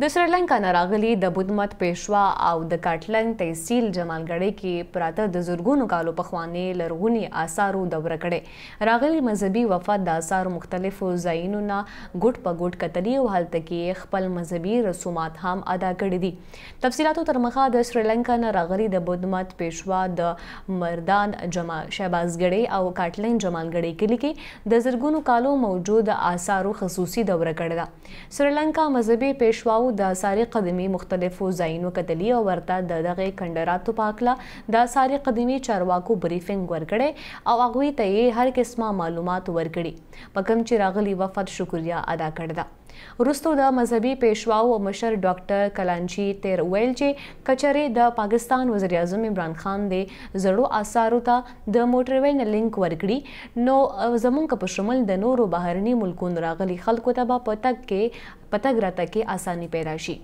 د سریلانکا ناراغلي د بودمت پېښوا او د کاټلنګ تحصیل جمالګړۍ کې پراته د زورګونو کالو پخوانی لرغونی آثارو دوره کړي راغلي مذهبي وفات د آثارو مختلفو ځایونو نه ګټ په ګټ کتلی او هلته کې خپل مذهبي رسومات هم ادا کړي دي تفصيلاتو تر مخه د سریلانکا ناراغلي د بودمت پېښوا د مردان جما شهبازګړۍ او کاټلنګ جمالګړۍ کلی کې د زورګونو کالو موجود آثارو خصوصي دوره کړه سریلانکا مذهبي پېښوا او د ساري قدمي مختلفو ځایونو کتلی او ورته د دغه کندراتو پاکله د ساري قدمي چارواکو بریفینګ ورکړي او هغه ته هر قسمه معلومات ورکړي پکم چې راغلی وفد شکریا ادا کړ وروسته د مذهبي پېښواو او مشر ډاکټر کلانچی تیر ویل چې کچره د پاکستان وزیر اعظم عمران خان د زړو آثارو ته د موټر ویل لینک ورکړي نو زمونږ په شمول د نورو بهرني ملکونو راغلي خلکو ته به پتک کې پتک راته کې اساني پیدا شي